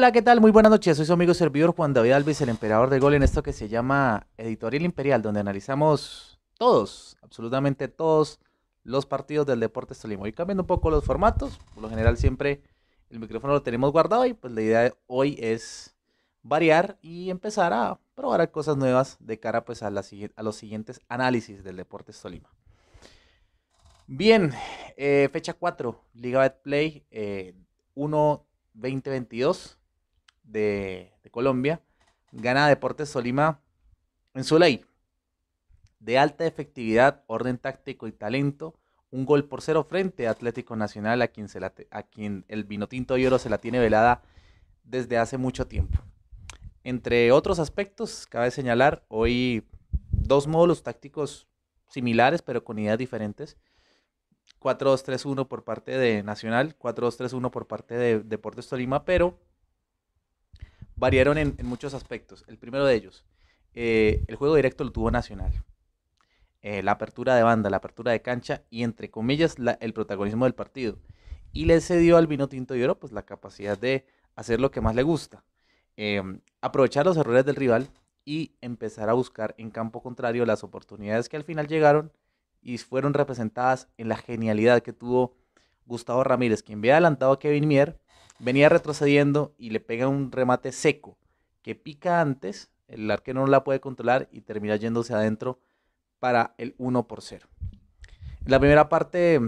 Hola, ¿qué tal? Muy buenas noches. Soy su amigo servidor Juan David Alves, el emperador de gol en esto que se llama Editorial Imperial, donde analizamos todos, absolutamente todos los partidos del Deportes Tolima. Y cambiando un poco los formatos, por lo general siempre el micrófono lo tenemos guardado y pues la idea de hoy es variar y empezar a probar cosas nuevas de cara pues a, a los siguientes análisis del Deportes Tolima. Bien, eh, fecha 4, Liga Betplay eh, 1-2022 de, Colombia, gana Deportes Solima en su ley. De alta efectividad, orden táctico y talento, un gol por cero frente a Atlético Nacional, a quien, se la a quien el Vinotinto y Oro se la tiene velada desde hace mucho tiempo. Entre otros aspectos, cabe señalar hoy dos módulos tácticos similares, pero con ideas diferentes. 4-2-3-1 por parte de Nacional, 4-2-3-1 por parte de Deportes Tolima, pero variaron en, muchos aspectos. El primero de ellos, eh, el juego directo lo tuvo Nacional. Eh, la apertura de banda, la apertura de cancha y, entre comillas, el protagonismo del partido. Y le cedió al vino tinto y oro pues, la capacidad de hacer lo que más le gusta. Em, aprovechar los errores del rival y empezar a buscar en campo contrario las oportunidades que al final llegaron y fueron representadas en la genialidad que tuvo Gustavo Ramírez, quien había adelantado a Kevin Mier venía retrocediendo y le pega un remate seco que pica antes, el arquero no la puede controlar y termina yéndose adentro para el 1 por 0. En la primera parte,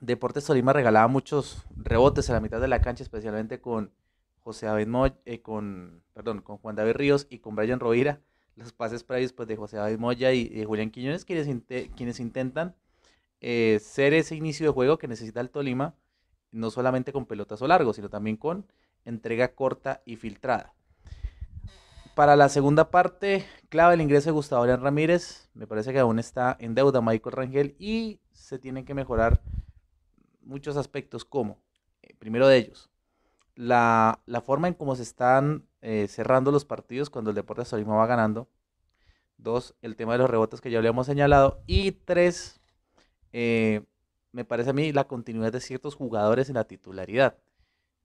Deportes Tolima regalaba muchos rebotes a la mitad de la cancha, especialmente con José eh, con, perdón, con Juan David Ríos y con Brian Rovira. Los pases previos pues, de José David Moya y, de Julián Quiñones, quienes, quienes intentan eh, ser ese inicio de juego que necesita el Tolima no solamente con pelotas o largos, sino también con entrega corta y filtrada. Para la segunda parte, clave el ingreso de Gustavo León Ramírez. Me parece que aún está en deuda Michael Rangel y se tienen que mejorar muchos aspectos como, eh, primero de ellos, la, forma en cómo se están eh, cerrando los partidos cuando el Deportes Tolima va ganando. Dos, el tema de los rebotes que ya habíamos señalado. Y tres, eh, me parece a mí, la continuidad de ciertos jugadores en la titularidad.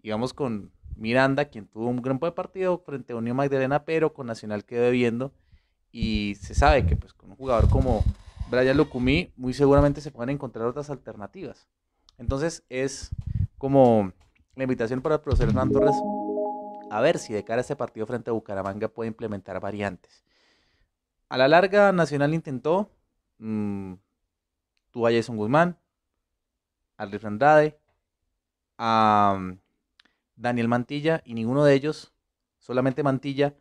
Íbamos con Miranda, quien tuvo un gran de partido frente a Unión Magdalena, pero con Nacional quedó viendo Y se sabe que pues, con un jugador como Brian Lukumi, muy seguramente se pueden encontrar otras alternativas. Entonces es como la invitación para el profesor Hernán Torres a ver si de cara a este partido frente a Bucaramanga puede implementar variantes. A la larga, Nacional intentó. Mm, tuvo a Jason Guzmán, Alex Andrade, a mm, Daniel Mantilla, y ninguno de ellos, solamente Mantilla,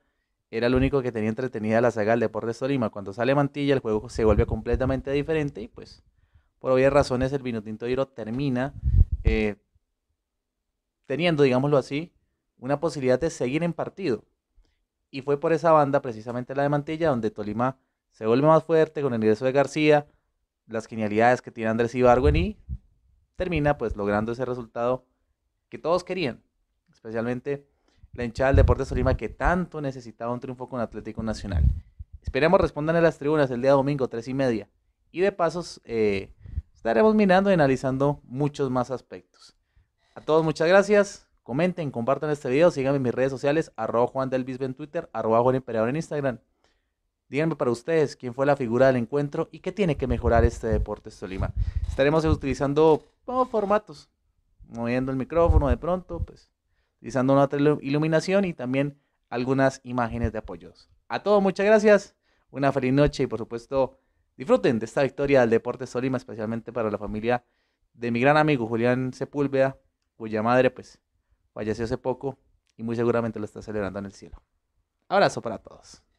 era el único que tenía entretenida la saga del Deportes Tolima. Cuando sale Mantilla, el juego se vuelve completamente diferente y pues por obvias razones el Vinotinto Iro termina eh, teniendo, digámoslo así, una posibilidad de seguir en partido. Y fue por esa banda, precisamente la de Mantilla, donde Tolima se vuelve más fuerte con el ingreso de García, las genialidades que tiene Andrés Ibargüen termina pues logrando ese resultado que todos querían, especialmente la hinchada del Deportes Tolima que tanto necesitaba un triunfo con Atlético Nacional. Esperemos respondan en las tribunas el día domingo, tres y media. Y de pasos, eh, estaremos mirando y analizando muchos más aspectos. A todos muchas gracias. Comenten, compartan este video, síganme en mis redes sociales, arroba Juan del en Twitter, arroba Juan en Instagram. Díganme para ustedes quién fue la figura del encuentro y qué tiene que mejorar este Deportes Tolima. Estaremos utilizando todos formatos, moviendo el micrófono de pronto, pues utilizando una iluminación y también algunas imágenes de apoyos. A todos, muchas gracias, una feliz noche y por supuesto disfruten de esta victoria del Deporte Solima, especialmente para la familia de mi gran amigo Julián Sepúlveda, cuya madre pues falleció hace poco y muy seguramente lo está celebrando en el cielo. Abrazo para todos.